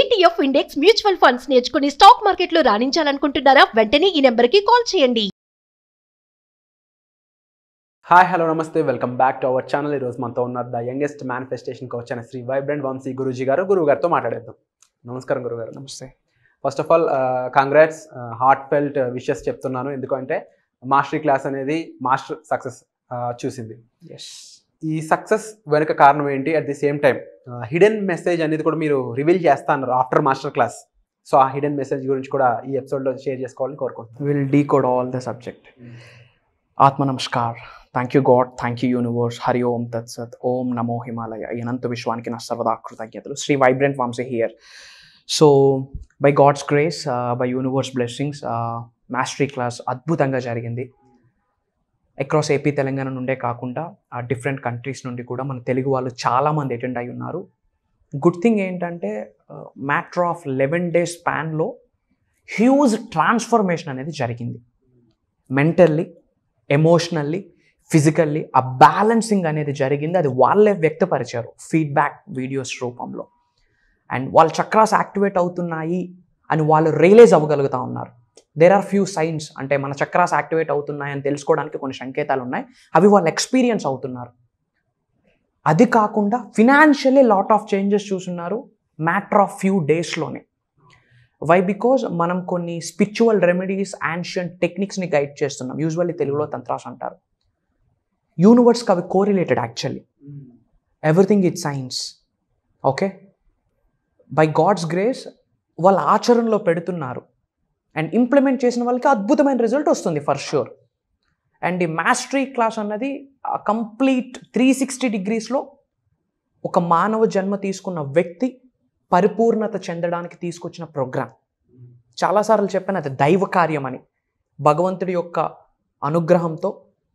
ETF index mutual funds నేర్చుకుని stock మార్కెట్లో రాణించాలనుకుంటున్నారా వెంటనే ఈ నెంబర్ కి కాల్ చేయండి హాయ్ హలో నమస్తే welcome back to our channel ఈరోజు మనతో ఉన్నారు ద యంగెస్ట్ మేనిఫెస్టేషన్ కోచ్ అయిన శ్రీ వైబ్రెంట్ వంశీ గురుజీ గారు గురువు గారితో మాట్లాడేద్దాం నమస్కారం గురుగారు నమస్తే first of all congrats heartfelt wishes చెప్తున్నాను ఎందుకంటే మాస్టరీ క్లాస్ అనేది మాస్టర్ సక్సెస్ uh, చూసింది ఈ సక్సెస్ వెనుక కారణం ఏంటి at the same time hidden message అనేది కూడా మీరు రివీల్ చేస్తాను ఆఫ్టర్ మాస్టర్ క్లాస్ సో ఆ హిడెన్ మెసేజ్ గురించి కూడా ఈ ఎపిసోడ్లో షేర్ చేసుకోవాలని కోరుకుంటున్నాను will decode all the subject ఆత్మ నమస్కార్ thank you God thank you universe Hari Om తత్సత్ ఓం నమో హిమాలయ అనంత విశ్వానికి నా సర్వదా కృతజ్ఞతలు Shri vibrant Vamsi here so by God's grace by universe blessings mastery class అద్భుతంగా జరిగింది అక్రాస్ ఏపీ తెలంగాణ నుండే కాకుండా ఆ డిఫరెంట్ కంట్రీస్ నుండి కూడా మన తెలుగు వాళ్ళు చాలామంది అటెండ్ అయి ఉన్నారు గుడ్ థింగ్ ఏంటంటే మ్యాటర్ ఆఫ్ లెవెన్ డేస్ స్పాన్లో హ్యూజ్ ట్రాన్స్ఫర్మేషన్ అనేది జరిగింది మెంటల్లీ ఎమోషనల్లీ ఫిజికల్లీ ఆ బ్యాలెన్సింగ్ అనేది జరిగింది అది వాళ్ళే వ్యక్తపరిచారు ఫీడ్బ్యాక్ వీడియోస్ రూపంలో అండ్ వాళ్ళ చక్రాస్ యాక్టివేట్ అవుతున్నాయి అని వాళ్ళు రియలైజ్ అవ్వగలుగుతా ఉన్నారు దేర్ ఆర్ ఫ్యూ సైన్స్ అంటే మన చక్రాస్ యాక్టివేట్ అవుతున్నాయని తెలుసుకోవడానికి కొన్ని సంకేతాలు ఉన్నాయి అవి వాళ్ళు ఎక్స్పీరియన్స్ అవుతున్నారు అది కాకుండా ఫినాన్షియలీ లాట్ ఆఫ్ చేంజెస్ చూస్తున్నారు మ్యాటర్ ఆఫ్ ఫ్యూ డేస్లోనే వై బికాజ్ మనం కొన్ని స్పిరిచువల్ రెమెడీస్ యాన్షియన్ టెక్నిక్స్ని గైడ్ చేస్తున్నాం యూజువల్లీ తెలుగులో తంత్రాస్ అంటారు యూనివర్స్కి అవి correlated actually everything it science okay by God's grace వాళ్ళ ఆచరణలో పెడుతున్నారు అండ్ ఇంప్లిమెంట్ చేసిన వాళ్ళకి అద్భుతమైన రిజల్ట్ వస్తుంది ఫర్ ష్యూర్ అండ్ ఈ మాస్టరీ క్లాస్ అన్నది కంప్లీట్ త్రీ సిక్స్టీ డిగ్రీస్లో ఒక మానవ జన్మ తీసుకున్న వ్యక్తి పరిపూర్ణత చెందడానికి తీసుకొచ్చిన ప్రోగ్రాం చాలాసార్లు చెప్పాను అది దైవ కార్యం అని భగవంతుడి యొక్క అనుగ్రహంతో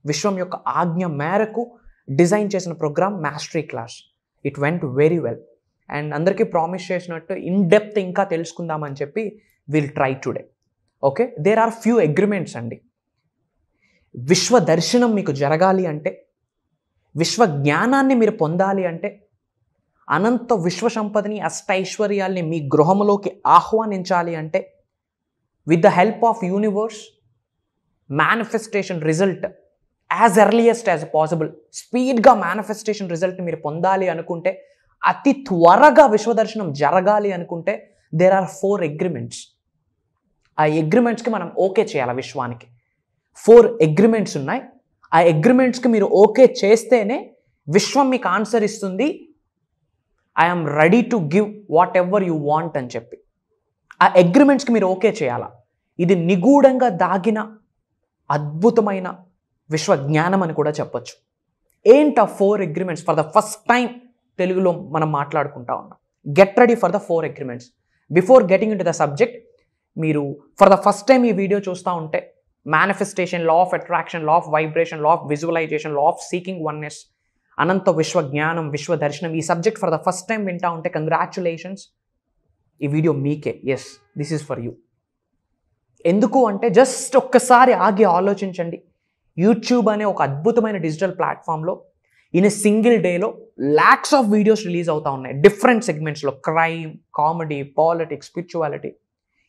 విశ్వం యొక్క ఆజ్ఞ మేరకు డిజైన్ చేసిన program mastery class it went very well and అందరికీ ప్రామిస్ చేసినట్టు ఇన్ డెప్త్ ఇంకా తెలుసుకుందామని చెప్పి will try today okay there are few agreements అండి విశ్వ దర్శనం మీకు జరగాలి అంటే విశ్వ జ్ఞానాన్ని మీరు పొందాలి అంటే అనంత విశ్వ సంపదని అష్టైశ్వర్యాల్ని మీ గృహంలోకి ఆహ్వానించాలి అంటే with the help of universe manifestation result as earliest as possible స్పీడ్గా మేనిఫెస్టేషన్ రిజల్ట్ని మీరు పొందాలి అనుకుంటే అతి త్వరగా విశ్వదర్శనం జరగాలి అనుకుంటే దేర్ ఆర్ ఫోర్ అగ్రిమెంట్స్ ఆ అగ్రిమెంట్స్కి మనం ఓకే చేయాలి విశ్వానికి ఫోర్ అగ్రిమెంట్స్ ఉన్నాయి ఆ అగ్రిమెంట్స్కి మీరు ఓకే చేస్తేనే విశ్వం మీకు ఆన్సర్ ఇస్తుంది I'm ready to give whatever you want అని చెప్పి ఆ అగ్రిమెంట్స్కి మీరు ఓకే చేయాలి ఇది నిగూఢంగా దాగిన అద్భుతమైన విశ్వ జ్ఞానం అని కూడా చెప్పొచ్చు ఏంటి ఆ four agreements for the first time తెలుగులో మనం మాట్లాడుకుంటా ఉన్నాం get ready for the four agreements before getting into the subject మీరు ఫర్ ద ఫస్ట్ టైం ఈ వీడియో చూస్తూ ఉంటే manifestation law of attraction law of vibration law of visualisation law of seeking oneness అనంత విశ్వ జ్ఞానం విశ్వ దర్శనం ఈ subject for the first time వింటా ఉంటే కంగ్రాచులేషన్స్ ఈ వీడియో మీకే yes this is for you ఎందుకు అంటే జస్ట్ ఒక్కసారి ఆగి ఆలోచించండి యూట్యూబ్ అనే ఒక అద్భుతమైన డిజిటల్ ప్లాట్ఫామ్లో ఇన్ ఎ సింగిల్ డేలో ల్యాక్స్ ఆఫ్ వీడియోస్ రిలీజ్ అవుతా ఉన్నాయి డిఫరెంట్ సెగ్మెంట్స్లో క్రైమ్ కామెడీ పాలిటిక్స్ స్పిరిచువాలిటీ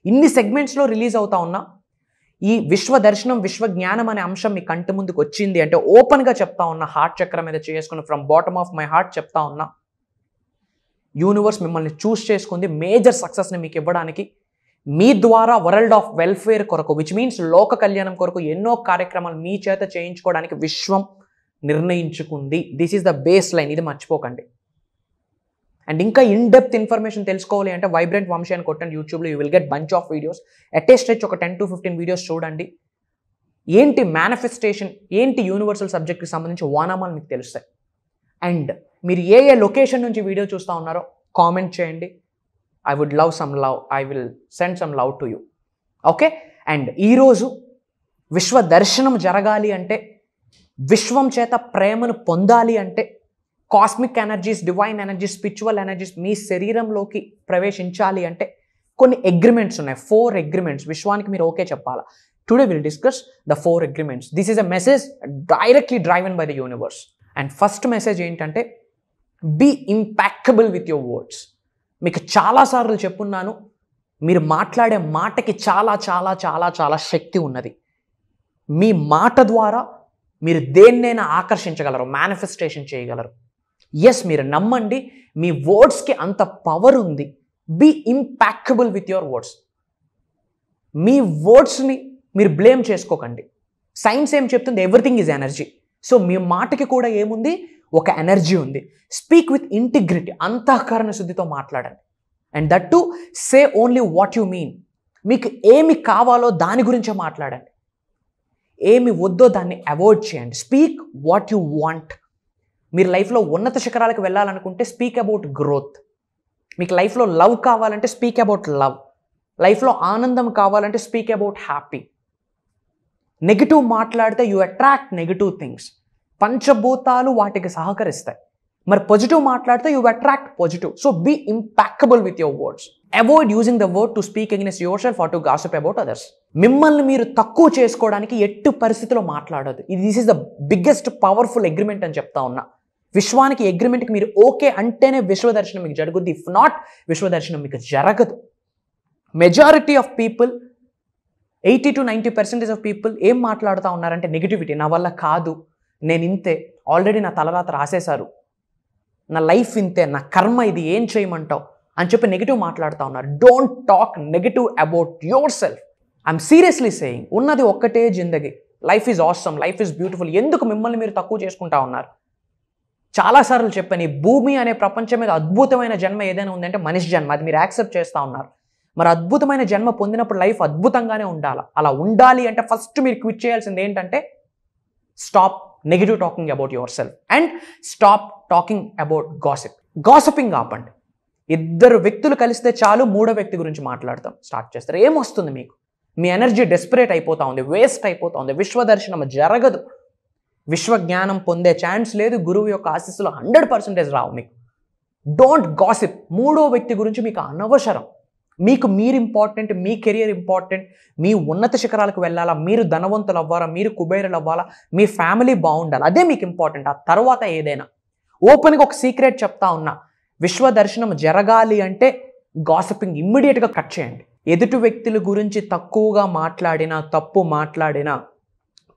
ఇన్ని సెగ్మెంట్స్లో రిలీజ్ అవుతా ఉన్నా ఈ విశ్వ దర్శనం విశ్వ జ్ఞానం అనే అంశం మీ కంటి ముందుకు వచ్చింది అంటే ఓపెన్గా చెప్తా ఉన్నా హార్ట్ చక్రం మీద చేసుకుని from bottom of my heart చెప్తా ఉన్నా యూనివర్స్ మిమ్మల్ని చూస్ చేసుకుంది మేజర్ సక్సెస్ని మీకు ఇవ్వడానికి మీ ద్వారా వరల్డ్ ఆఫ్ వెల్ఫేర్ కొరకు విచ్ మీన్స్ లోక కళ్యాణం కొరకు ఎన్నో కార్యక్రమాలు మీ చేత చేయించుకోవడానికి విశ్వం నిర్ణయించుకుంది this is the base line ఇది మర్చిపోకండి అండ్ ఇంకా ఇన్ డెప్త్ ఇన్ఫర్మేషన్ తెలుసుకోవాలి అంటే వైబ్రెంట్ వంశీ అని కొట్టండి యూట్యూబ్లో you will get bunch of videos at least వచ్చి ఒక టెన్ టు ఫిఫ్టీన్ వీడియోస్ చూడండి ఏంటి మేనిఫెస్టేషన్ ఏంటి యూనివర్సల్ సబ్జెక్ట్కి సంబంధించి వానామాలు మీకు తెలుస్తాయి అండ్ మీరు ఏ ఏ లొకేషన్ నుంచి వీడియో చూస్తూ ఉన్నారో కామెంట్ చేయండి I would love some love I will send some love to you okay and ఈరోజు విశ్వ దర్శనం జరగాలి అంటే విశ్వం చేత ప్రేమను పొందాలి అంటే cosmic energies divine energies spiritual energies మీ శరీరంలోకి ప్రవేశించాలి అంటే కొన్ని అగ్రిమెంట్స్ ఉన్నాయి ఫోర్ అగ్రిమెంట్స్ విశ్వానికి మీరు ఓకే చెప్పాలా today will discuss the four agreements this is a message directly driven by the universe and first message ఏంటంటే be impactable with your words మీకు చాలాసార్లు చెప్పున్నాను మీరు మాట్లాడే మాటకి చాలా చాలా చాలా చాలా శక్తి ఉన్నది మీ మాట ద్వారా మీరు దేన్నైనా ఆకర్షించగలరు మేనిఫెస్టేషన్ చేయగలరు ఎస్ మీరు నమ్మండి మీ వర్డ్స్కి అంత పవర్ ఉంది be impactable with your words మీ వర్డ్స్ని మీరు బ్లేమ్ చేసుకోకండి సైన్స్ ఏం చెప్తుంది ఎవ్రీథింగ్ ఈజ్ ఎనర్జీ సో మీ మాటకి కూడా ఏముంది ఒక ఎనర్జీ ఉంది స్పీక్ విత్ ఇంటిగ్రిటీ అంతఃకరణ శుద్ధితో మాట్లాడండి and that to say only what you mean మీకు ఏమి కావాలో దాని గురించే మాట్లాడండి ఏమి వద్దో దాన్ని అవాయిడ్ చేయండి స్పీక్ వాట్ యు వాంట్ మీరు లైఫ్లో ఉన్నత శిఖరాలకు వెళ్ళాలనుకుంటే స్పీక్ అబౌట్ గ్రోత్ మీకు లైఫ్లో లవ్ కావాలంటే స్పీక్ అబౌట్ లవ్ లైఫ్లో ఆనందం కావాలంటే స్పీక్ అబౌట్ హ్యాపీ నెగిటివ్ మాట్లాడితే యూ అట్రాక్ట్ నెగిటివ్ థింగ్స్ పంచభూతాలు వాటికి సహకరిస్తాయి మరి పాజిటివ్ మాట్లాడితే you attract positive so be impactable with your words avoid using the word to speak against yourself or to gossip about others మిమ్మల్ని మీరు తక్కువ చేసుకోవడానికి ఎట్టు పరిస్థితిలో మాట్లాడదు ఇది this is the biggest powerful agreement అని చెప్తా ఉన్నా విశ్వానికి అగ్రిమెంట్కి మీరు ఓకే అంటేనే విశ్వదర్శనం మీకు జరుగుద్ది ఇఫ్ నాట్ విశ్వదర్శనం మీకు జరగదు majority of people eighty to ninety percentage of people ఏం మాట్లాడుతూ ఉన్నారంటే నెగిటివిటీ నా వల్ల కాదు నేను ఇంతే ఆల్రెడీ నా తలరాత రాసేశారు నా లైఫ్ ఇంతే నా కర్మ ఇది ఏం చేయమంటావు అని చెప్పి నెగిటివ్ మాట్లాడుతూ ఉన్నారు don't talk negative about yourself I'm seriously saying ఉన్నది ఒక్కటే జిందగీ life is awesome life is beautiful ఎందుకు మిమ్మల్ని మీరు తక్కువ చేసుకుంటా ఉన్నారు చాలాసార్లు చెప్పాను ఈ భూమి అనే ప్రపంచం మీద అద్భుతమైన జన్మ ఏదైనా ఉందంటే మనిషి జన్మ అది మీరు యాక్సెప్ట్ చేస్తూ ఉన్నారు మరి అద్భుతమైన జన్మ పొందినప్పుడు లైఫ్ అద్భుతంగానే ఉండాలి అలా ఉండాలి అంటే ఫస్ట్ మీరు క్విట్ చేయాల్సింది ఏంటంటే stop negative talking about yourself and stop talking about gossip gossiping ఆపండి ఇద్దరు వ్యక్తులు కలిస్తే చాలు మూడో వ్యక్తి గురించి మాట్లాడతాం స్టార్ట్ చేస్తారు ఏమొస్తుంది మీకు మీ ఎనర్జీ డెస్పరేట్ అయిపోతూ ఉంది వేస్ట్ అయిపోతూ ఉంది విశ్వదర్శనం జరగదు విశ్వజ్ఞానం పొందే ఛాన్స్ లేదు గురువు యొక్క ఆశీస్సులో హండ్రెడ్ పర్సెంటేజ్ రావు మీకు డోంట్ గాసిప్ మూడో వ్యక్తి గురించి మీకు అనవసరం మీకు మీరు ఇంపార్టెంట్ మీ కెరియర్ ఇంపార్టెంట్ మీ ఉన్నత శిఖరాలకు వెళ్ళాలా మీరు ధనవంతులు అవ్వాలా మీరు కుబేరులు అవ్వాలా మీ ఫ్యామిలీ బాగుండాలి అదే మీకు ఇంపార్టెంట్ ఆ తర్వాత ఏదైనా ఓపెన్గా ఒక సీక్రెట్ చెప్తా ఉన్నా విశ్వ దర్శనం జరగాలి అంటే గాసిపింగ్ ఇమ్మీడియట్గా కట్ చేయండి ఎదుటి వ్యక్తుల గురించి తక్కువగా మాట్లాడినా తప్పు మాట్లాడినా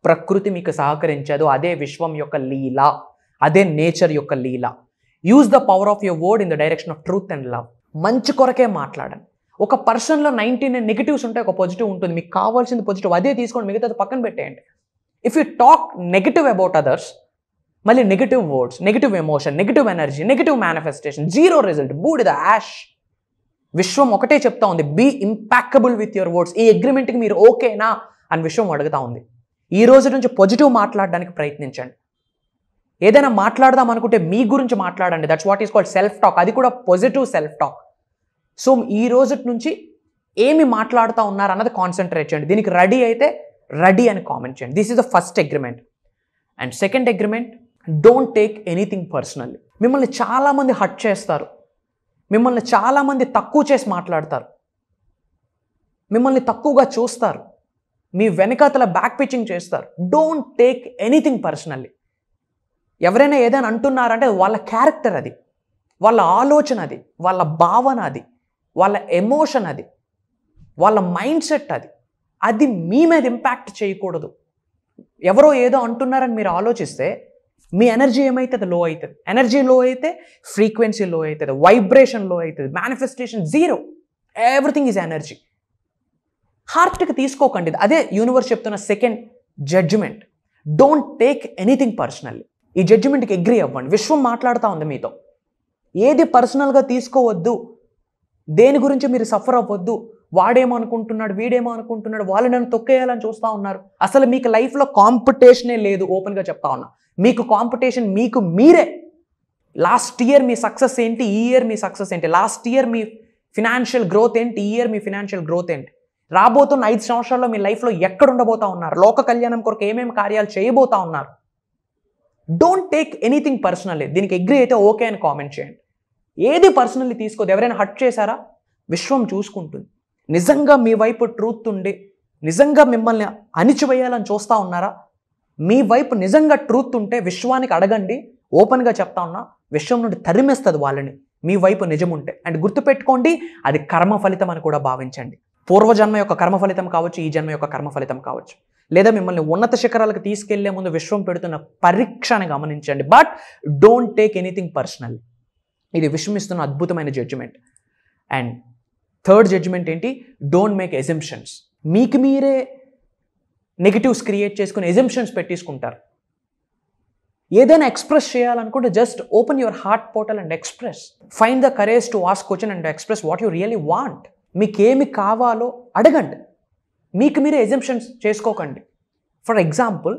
ప్రకృతి మీకు సహకరించదు అదే విశ్వం యొక్క లీల అదే నేచర్ యొక్క లీల use the power of your word in the direction of truth and love మంచి కొరకే మాట్లాడండి ఒక పర్సన్లో నైన్టీ నైన్ నెగిటివ్స్ ఉంటే ఒక పాజిటివ్ ఉంటుంది మీకు కావాల్సింది పాజిటివ్ అదే తీసుకోండి మిగతాది పక్కన పెట్టేయండి if you talk negative about others మళ్ళీ negative words negative emotion negative energy negative manifestation zero result the ash విశ్వం ఒకటే చెప్తా ఉంది be impactable with your words ఈ అగ్రిమెంట్కి మీరు ఓకేనా అని విశ్వం అడుగుతా ఉంది ఈ రోజు నుంచి పాజిటివ్ మాట్లాడడానికి ప్రయత్నించండి ఏదైనా మాట్లాడదాం అనుకుంటే మీ గురించి మాట్లాడండి that's what is called self talk అది కూడా పాజిటివ్ సెల్ఫ్ టాక్ సో ఈ రోజు నుంచి ఏమి మాట్లాడుతూ ఉన్నారన్నది కాన్సన్ట్రేట్ చేయండి దీనికి రెడీ అయితే రెడీ అని కామెంట్ చేయండి this is the first agreement and second agreement don't take anything personally మిమ్మల్ని చాలామంది హట్ చేస్తారు మిమ్మల్ని చాలామంది తక్కువ చేసి మాట్లాడతారు మిమ్మల్ని తక్కువగా చూస్తారు మీ వెనకతల బ్యాక్ పిచ్చింగ్ చేస్తారు డోంట్ టేక్ ఎనీథింగ్ పర్సనల్లీ ఎవరైనా ఏదైనా అంటున్నారంటే వాళ్ళ క్యారెక్టర్ అది వాళ్ళ ఆలోచన అది వాళ్ళ భావన అది వాళ్ళ ఎమోషన్ అది వాళ్ళ మైండ్ సెట్ అది అది మీ మీద ఇంపాక్ట్ చేయకూడదు ఎవరో ఏదో అంటున్నారని మీరు ఆలోచిస్తే మీ ఎనర్జీ ఏమవుతుంది లో అవుతుంది ఎనర్జీ లో అయితే ఫ్రీక్వెన్సీ లో అవుతుంది వైబ్రేషన్ లో అవుతుంది manifestation zero everything is energy హార్ట్కి తీసుకోకండి అదే యూనివర్స్ చెప్తున్న second judgement don't take anything personally ఈ జడ్జిమెంట్కి అగ్రి అవ్వండి విశ్వం మాట్లాడుతూ ఉంది మీతో ఏది పర్సనల్గా తీసుకోవద్దు దేని గురించి మీరు సఫర్ అవ్వద్దు వాడేమో అనుకుంటున్నాడు వీడేమో అనుకుంటున్నాడు వాళ్ళు నన్ను తొక్కేయాలని చూస్తూ ఉన్నారు అసలు మీకు లైఫ్లో కాంపిటీషనే లేదు ఓపెన్గా చెప్తా ఉన్నా మీకు కాంపిటీషన్ మీకు మీరే లాస్ట్ ఇయర్ మీ సక్సెస్ ఏంటి ఈ ఇయర్ మీ సక్సెస్ ఏంటి లాస్ట్ ఇయర్ మీ ఫినాన్షియల్ గ్రోత్ ఏంటి ఈ ఇయర్ మీ ఫినాన్షియల్ గ్రోత్ ఏంటి రాబోతున్న ఐదు సంవత్సరాల్లో మీ లైఫ్లో ఎక్కడ ఉండబోతా ఉన్నారు లోక కళ్యాణం కొరకు ఏమేమి కార్యాలు చేయబోతా ఉన్నారు డోంట్ టేక్ ఎనీథింగ్ పర్సనల్లీ దీనికి అగ్రి అయితే ఓకే అని కామెంట్ చేయండి ఏది పర్సనల్లీ తీసుకోదు ఎవరైనా హట్ చేశారా విశ్వం చూసుకుంటుంది నిజంగా మీ వైపు ట్రూత్ ఉండి నిజంగా మిమ్మల్ని అణిచివేయాలని చూస్తూ ఉన్నారా మీ వైపు నిజంగా ట్రూత్ ఉంటే విశ్వానికి అడగండి ఓపెన్గా చెప్తా ఉన్నా విశ్వం నుండి తరిమేస్తుంది వాళ్ళని మీ వైపు నిజం ఉంటే అండ్ గుర్తుపెట్టుకోండి అది కర్మ ఫలితం అని కూడా భావించండి పూర్వజన్మ యొక్క కర్మ ఫలితం కావచ్చు ఈ జన్మ యొక్క కర్మ ఫలితం కావచ్చు లేదా మిమ్మల్ని ఉన్నత శిఖరాలకు తీసుకెళ్లే ముందు విశ్వం పెడుతున్న పరీక్షను గమనించండి but don't take anything personal ఇది విశ్వం ఇస్తున్న అద్భుతమైన జడ్జిమెంట్ అండ్ థర్డ్ జడ్జిమెంట్ ఏంటి డోంట్ మేక్ ఎజంప్షన్స్ మీకు మీరే నెగిటివ్స్ క్రియేట్ చేసుకుని ఎజంప్షన్స్ పెట్టేసుకుంటారు ఏదైనా ఎక్స్ప్రెస్ చేయాలనుకుంటే just open your heart portal and express find the courage to ask question and express what you really want మీకేమి కావాలో అడగండి మీకు మీరే ఎగ్జిబిషన్స్ చేసుకోకండి ఫర్ ఎగ్జాంపుల్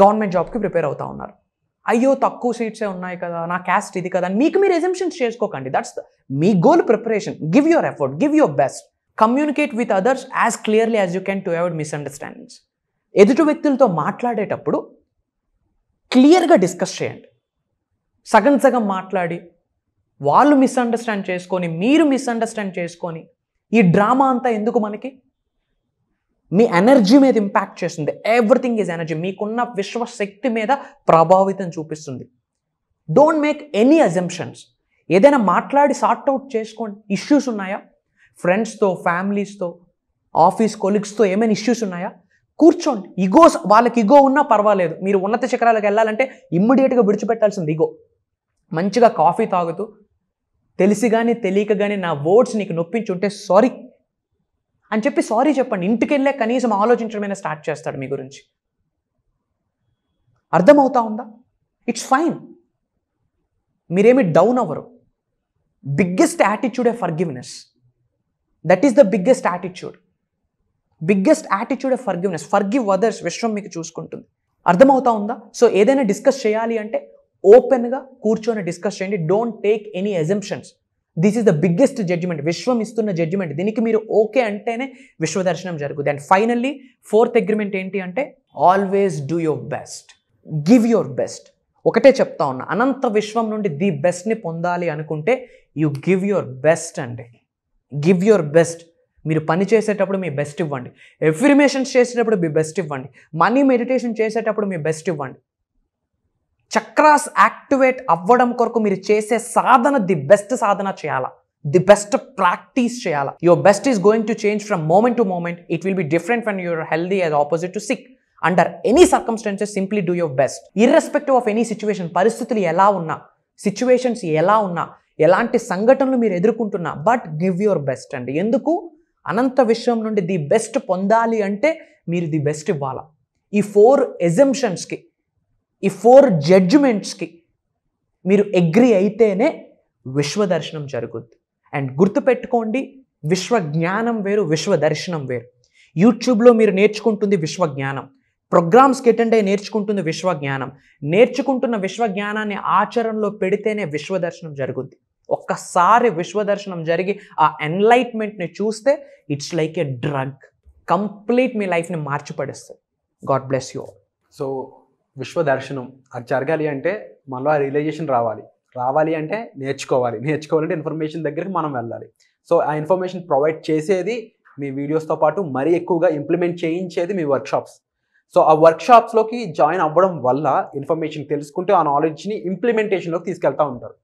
గవర్నమెంట్ జాబ్కి ప్రిపేర్ అవుతా ఉన్నారు అయ్యో తక్కువ సీట్సే ఉన్నాయి కదా నా క్యాస్ట్ ఇది కదా అని మీకు మీరు ఎగ్జిబిషన్స్ చేసుకోకండి దట్స్ మీ goal preparation give your effort give your best communicate with others as clearly as you can to avoid misunderstandings ఎదుటి వ్యక్తులతో మాట్లాడేటప్పుడు క్లియర్గా డిస్కస్ చేయండి సగం సగం మాట్లాడి వాళ్ళు మిస్అండర్స్టాండ్ చేసుకొని మీరు మిస్అండర్స్టాండ్ చేసుకొని ఈ డ్రామా అంతా ఎందుకు మనకి మీ ఎనర్జీ మీద ఇంపాక్ట్ చేస్తుంది ఎవ్రీథింగ్ ఈజ్ ఎనర్జీ మీకున్న విశ్వశక్తి మీద ప్రభావితం చూపిస్తుంది డోంట్ మేక్ ఎనీ అజంప్షన్స్ ఏదైనా మాట్లాడి సార్ట్ అవుట్ చేసుకోండి ఇష్యూస్ ఉన్నాయా ఫ్రెండ్స్తో ఫ్యామిలీస్తో ఆఫీస్ కొలీగ్స్తో ఏమైనా ఇష్యూస్ ఉన్నాయా కూర్చోండి ఇగో వాళ్ళకి ఇగో ఉన్నా పర్వాలేదు మీరు ఉన్నత శిఖరాలకు వెళ్ళాలంటే ఇమ్మీడియట్గా విడిచిపెట్టాల్సింది ఇగో మంచిగా కాఫీ తాగుతూ తెలిసి కానీ తెలియక కానీ నా ఓట్స్ నీకు ఉంటే సారీ అని చెప్పి సారీ చెప్పండి ఇంటికి వెళ్ళే కనీసం ఆలోచించడమైనా స్టార్ట్ చేస్తాడు మీ గురించి అర్థమవుతా ఉందా ఇట్స్ ఫైన్ మీరేమి డౌన్ అవ్వరు biggest attitude a forgiveness that is the biggest attitude biggest attitude a forgiveness forgive others విశ్వం మీకు చూసుకుంటుంది అర్థమవుతా ఉందా సో ఏదైనా డిస్కస్ చేయాలి అంటే ఓపెన్గా కూర్చొని డిస్కస్ చేయండి don't take any assumptions this is the biggest judgement విశ్వం ఇస్తున్న జడ్జిమెంట్ దీనికి మీరు ఓకే అంటేనే విశ్వదర్శనం జరుగుద్ది అండ్ ఫైనల్లీ ఫోర్త్ అగ్రిమెంట్ ఏంటి అంటే always do your best give your best ఒకటే చెప్తా ఉన్నా అనంత విశ్వం నుండి ది బెస్ట్ని పొందాలి అనుకుంటే యు గివ్ యువర్ బెస్ట్ అండి గివ్ యువర్ బెస్ట్ మీరు పని చేసేటప్పుడు మీ బెస్ట్ ఇవ్వండి ఎఫ్రిమేషన్స్ చేసేటప్పుడు మీ బెస్ట్ ఇవ్వండి మనీ మెడిటేషన్ చేసేటప్పుడు మీ బెస్ట్ ఇవ్వండి చక్రాస్ యాక్టివేట్ అవ్వడం కొరకు మీరు చేసే సాధన ది బెస్ట్ సాధన చేయాలా ది బెస్ట్ ప్రాక్టీస్ చేయాలా your best is going to change from moment to moment it will be different from your healthy as opposite to sick under any circumstances simply do your best irrespective of any situation పరిస్థితులు ఎలా ఉన్నా situations ఎలా ఉన్నా ఎలాంటి సంఘటనలు మీరు ఎదుర్కొంటున్నా but give your best అండి ఎందుకు అనంత విషయం నుండి ది బెస్ట్ పొందాలి అంటే మీరు ది బెస్ట్ ఇవ్వాలా ఈ ఫోర్ ఎజంప్షన్స్కి ఈ ఫోర్ జడ్జ్మెంట్స్కి మీరు అగ్రి అయితేనే విశ్వదర్శనం జరుగుద్ది అండ్ గుర్తుపెట్టుకోండి విశ్వ జ్ఞానం వేరు విశ్వ దర్శనం వేరు యూట్యూబ్లో మీరు నేర్చుకుంటుంది విశ్వ జ్ఞానం ప్రోగ్రామ్స్కి అటెండ్ అయ్యి నేర్చుకుంటుంది విశ్వ జ్ఞానం నేర్చుకుంటున్న విశ్వ జ్ఞానాన్ని ఆచరణలో పెడితేనే విశ్వదర్శనం జరుగుద్ది ఒక్కసారి విశ్వదర్శనం జరిగి ఆ ఎన్లైట్మెంట్ని చూస్తే it's like a drug complete మీ లైఫ్ని మార్చిపడేస్తుంది గాడ్ బ్లెస్ యూ సో విశ్వదర్శనం అది జరగాలి అంటే మనలో ఆ రియలైజేషన్ రావాలి రావాలి అంటే నేర్చుకోవాలి నేర్చుకోవాలంటే ఇన్ఫర్మేషన్ దగ్గరికి మనం వెళ్ళాలి సో ఆ ఇన్ఫర్మేషన్ ప్రొవైడ్ చేసేది మీ వీడియోస్తో పాటు మరీ ఎక్కువగా ఇంప్లిమెంట్ చేయించేది మీ వర్క్షాప్స్ సో ఆ వర్క్షాప్స్లోకి జాయిన్ అవ్వడం వల్ల ఇన్ఫర్మేషన్ తెలుసుకుంటే ఆ నాలెడ్జ్ని ఇంప్లిమెంటేషన్లోకి తీసుకెళ్తూ ఉంటారు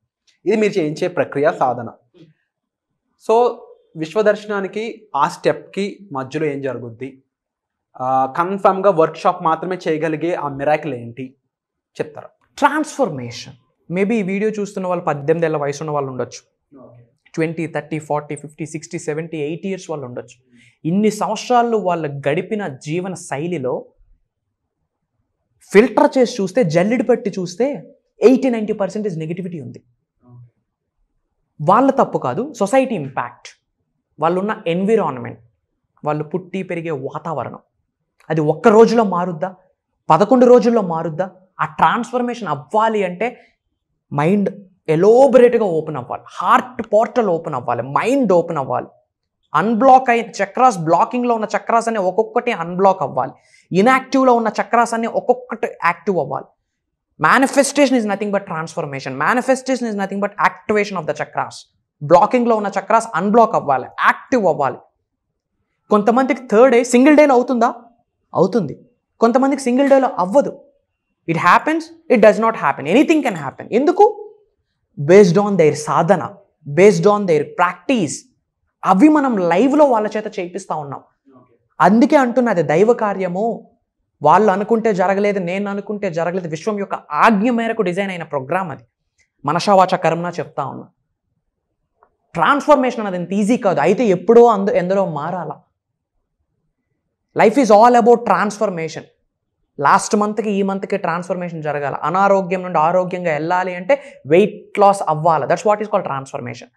ఇది మీరు చేయించే ప్రక్రియ సాధన సో విశ్వదర్శనానికి ఆ స్టెప్కి మధ్యలో ఏం జరుగుద్ది కన్ఫర్మ్గా వర్క్షాప్ మాత్రమే చేయగలిగే ఆ మిరాకిల్ ఏంటి చెప్తారు ట్రాన్స్ఫర్మేషన్ మేబీ ఈ వీడియో చూస్తున్న వాళ్ళు పద్దెనిమిది ఏళ్ళ వయసు ఉన్న వాళ్ళు ఉండొచ్చు twenty thirty forty fifty sixty seventy eighty years వాళ్ళు ఉండొచ్చు ఇన్ని సంవత్సరాలు వాళ్ళు గడిపిన జీవన శైలిలో ఫిల్టర్ చేసి చూస్తే జల్లిడి పెట్టి చూస్తే ఎయిటీ నైంటీ పర్సెంటేజ్ నెగిటివిటీ ఉంది వాళ్ళ తప్పు కాదు సొసైటీ ఇంపాక్ట్ వాళ్ళున్న ఎన్విరాన్మెంట్ వాళ్ళు పుట్టి పెరిగే వాతావరణం అది ఒక్క రోజులో మారుద్దా పదకొండు రోజుల్లో మారుద్దా ఆ ట్రాన్స్ఫర్మేషన్ అవ్వాలి అంటే మైండ్ ఎలోబరేట్గా ఓపెన్ అవ్వాలి హార్ట్ పోర్టల్ ఓపెన్ అవ్వాలి మైండ్ ఓపెన్ అవ్వాలి అన్బ్లాక్ అయిన చక్రాస్ బ్లాకింగ్లో ఉన్న చక్రాస్ అనే ఒక్కొక్కటి అన్బ్లాక్ అవ్వాలి ఇన్యాక్టివ్లో ఉన్న చక్రాస్ అన్ని ఒక్కొక్కటి యాక్టివ్ అవ్వాలి manifestation is nothing but transformation manifestation is nothing but activation of the chakras బ్లాకింగ్లో ఉన్న చక్రాస్ అన్బ్లాక్ అవ్వాలి యాక్టివ్ అవ్వాలి కొంతమందికి థర్డ్ డే సింగిల్ డేలో అవుతుందా అవుతుంది కొంతమందికి సింగిల్ డేలో అవ్వదు it happens it does not happen anything can happen ఎందుకు బేస్డ్ ఆన్ దైర్ సాధన బేస్డ్ ఆన్ దైర్ ప్రాక్టీస్ అవి మనం లైవ్లో వాళ్ళ చేత చేపిస్తూ ఉన్నాం అందుకే అది దైవ కార్యము వాళ్ళు అనుకుంటే జరగలేదు నేను అనుకుంటే జరగలేదు విశ్వం యొక్క ఆజ్ఞ మేరకు డిజైన్ అయిన ప్రోగ్రామ్ అది మనషావాచ కర్మనా చెప్తా ఉన్నా ట్రాన్స్ఫర్మేషన్ అనేది ఎంత ఈజీ కాదు అయితే ఎప్పుడో అందు ఎందులో మారాలా life is all about transformation last మంత్కి ఈ మంత్కి ట్రాన్స్ఫర్మేషన్ జరగాల అనారోగ్యం నుండి ఆరోగ్యంగా వెళ్ళాలి అంటే వెయిట్ లాస్ అవ్వాలి that's what is call transformation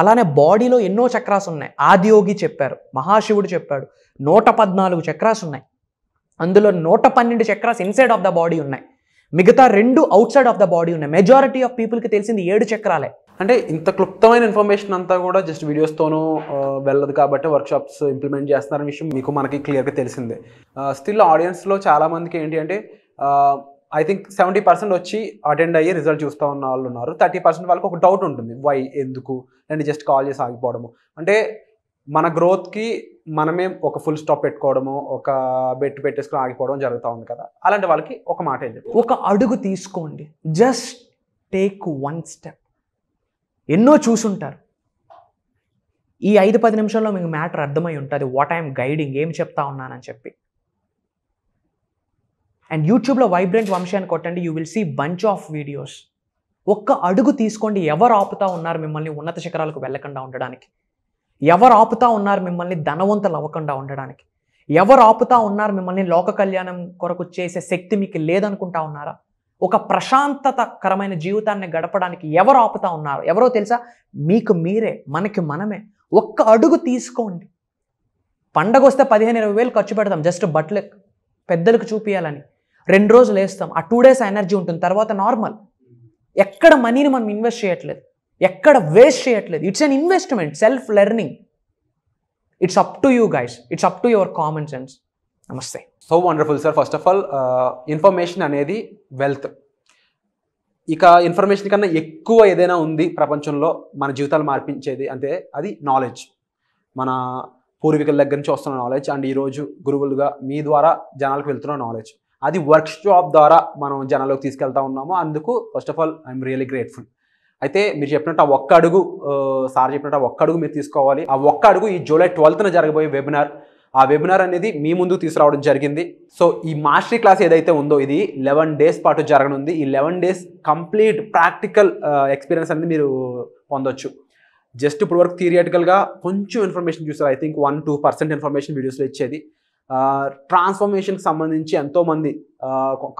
అలానే బాడీలో ఎన్నో చక్రాస్ ఉన్నాయి ఆదియోగి చెప్పారు మహాశివుడు చెప్పాడు నూట పద్నాలుగు చక్రాస్ ఉన్నాయి అందులో నూట పన్నెండు chakras inside of the body ఉన్నాయి మిగతా రెండు outside of the body ఉన్నాయి మెజారిటీ ఆఫ్ పీపుల్కి తెలిసింది ఏడు చక్రాలే అంటే ఇంత క్లుప్తమైన ఇన్ఫర్మేషన్ అంతా కూడా జస్ట్ వీడియోస్తోనూ వెళ్ళదు కాబట్టి వర్క్షాప్స్ ఇంప్లిమెంట్ చేస్తున్నారనే విషయం మీకు మనకి క్లియర్గా తెలిసిందే స్టిల్ ఆడియన్స్లో చాలామందికి ఏంటి అంటే ఐ థింక్ సెవెంటీ పర్సెంట్ వచ్చి అటెండ్ అయ్యి రిజల్ట్ చూస్తూ ఉన్న వాళ్ళు ఉన్నారు థర్టీ పర్సెంట్ వాళ్ళకి ఒక డౌట్ ఉంటుంది వై ఎందుకు అండ్ జస్ట్ కాల్ చేసి ఆగిపోవడము అంటే మన గ్రోత్కి మనమే ఒక ఫుల్ స్టాప్ పెట్టుకోవడము ఒక బెట్టు పెట్టేసుకుని ఆగిపోవడం జరుగుతూ ఉంది కదా అలాంటి వాళ్ళకి ఒక మాట ఏంటి ఒక అడుగు తీసుకోండి జస్ట్ టేక్ వన్ స్టెప్ ఎన్నో చూసుంటారు ఈ ఐదు పది నిమిషాల్లో మీకు మ్యాటర్ అర్థమై ఉంటుంది వాట్ ఐఎమ్ గైడింగ్ ఏం చెప్తా ఉన్నానని చెప్పి అండ్ యూట్యూబ్లో వైబ్రెంట్ వంశాన్ని కొట్టండి you will see bunch of videos ఒక్క అడుగు తీసుకోండి ఎవరు ఆపుతా ఉన్నారు మిమ్మల్ని ఉన్నత శిఖరాలకు వెళ్ళకుండా ఉండడానికి ఎవరు ఆపుతా ఉన్నారు మిమ్మల్ని ధనవంతులు అవ్వకుండా ఉండడానికి ఎవరు ఆపుతా ఉన్నారు మిమ్మల్ని లోక కళ్యాణం కొరకు చేసే శక్తి మీకు లేదనుకుంటా ఉన్నారా ఒక ప్రశాంతతకరమైన జీవితాన్ని గడపడానికి ఎవరు ఆపుతా ఉన్నారు ఎవరో తెలుసా మీకు మీరే మనకి మనమే ఒక్క అడుగు తీసుకోండి పండగ వస్తే పదిహేను ఇరవై వేలు ఖర్చు పెడతాం జస్ట్ బట్టలు పెద్దలకు చూపించాలని రెండు రోజులు వేస్తాం ఆ టూ డేస్ ఎనర్జీ ఉంటుంది తర్వాత నార్మల్ ఎక్కడ మనీని మనం ఇన్వెస్ట్ చేయట్లేదు ఎక్కడ వేస్ట్ చేయట్లేదు it's an investment self learning it's up to you guys it's up to your common sense namaste so wonderful sir first of all information అనేది వెల్త్ ఇక ఇన్ఫర్మేషన్ కన్నా ఎక్కువ ఏదైనా ఉంది ప్రపంచంలో మన జీవితాలు మార్పించేది అంటే అది నాలెడ్జ్ మన పూర్వీకుల దగ్గర నుంచి వస్తున్న నాలెడ్జ్ అండ్ ఈరోజు గురువులుగా మీ ద్వారా జనాలకు వెళ్తున్న నాలెడ్జ్ అది వర్క్ షాప్ ద్వారా మనం జనాలకు తీసుకెళ్తా ఉన్నాము అందుకు first of all I'm really grateful అయితే మీరు చెప్పినట్టు ఆ ఒక్క అడుగు uh, సార్ చెప్పినట్టు ఆ ఒక్క అడుగు మీరు తీసుకోవాలి ఆ ఒక్క అడుగు ఈ జూలై ట్వెల్త్న జరగబోయే వెబినార్ ఆ వెబినార్ అనేది మీ ముందు తీసుకురావడం జరిగింది సో ఈ మాస్టర్ క్లాస్ ఏదైతే ఉందో ఇది లెవెన్ డేస్ పాటు జరగనుంది ఈ eleven days complete practical experience అనేది మీరు పొందొచ్చు జస్ట్ ఇప్పుడు వరకు థియరిటికల్గా కొంచెం ఇన్ఫర్మేషన్ చూసారు I think one two percent information వీడియోస్లో ఇచ్చేది ట్రాన్స్ఫర్మేషన్కి సంబంధించి ఎంతోమంది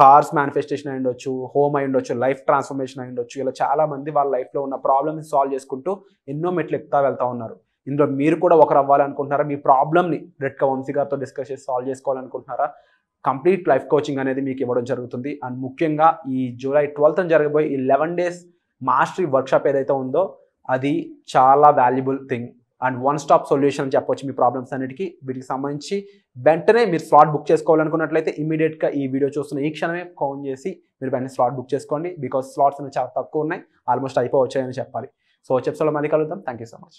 కార్స్ మ్యానిఫెస్టేషన్ అయి ఉండొచ్చు హోమ్ అయి ఉండొచ్చు లైఫ్ ట్రాన్స్ఫర్మేషన్ అయి ఉండొచ్చు ఇలా చాలామంది వాళ్ళ లైఫ్లో ఉన్న ప్రాబ్లమ్స్ సాల్వ్ చేసుకుంటూ ఎన్నో మెట్లు ఎక్కుతా వెళ్తూ ఉన్నారు ఇందులో మీరు కూడా ఒకరు అవ్వాలనుకుంటున్నారా మీ ప్రాబ్లమ్ని రెడ్క వంశీ గారితో డిస్కస్ చేసి సాల్వ్ చేసుకోవాలనుకుంటున్నారా కంప్లీట్ లైఫ్ కోచింగ్ అనేది మీకు ఇవ్వడం జరుగుతుంది అండ్ ముఖ్యంగా ఈ జూలై ట్వెల్త్ జరగబోయే ఈ లెవెన్ డేస్ మాస్టరీ వర్క్షాప్ ఏదైతే ఉందో అది చాలా valuable thing and one stop solution అని చెప్పొచ్చు మీ ప్రాబ్లమ్స్ అన్నిటికీ వీటికి సంబంధించి వెంటనే మీరు స్లాట్ బుక్ చేసుకోవాలనుకున్నట్లయితే ఇమీడియట్గా ఈ వీడియో చూస్తున్న ఈ క్షణమే ఫోన్ చేసి మీరు వెంటనే స్లాట్ బుక్ చేసుకోండి బికాస్ స్లాట్స్ అనేవి చాలా తక్కువ ఉన్నాయి ఆల్మోస్ట్ అయిపోవచ్చాయని చెప్పాలి సో వచ్చే మళ్ళీ కలుద్దాం థ్యాంక్ యూ సో మచ్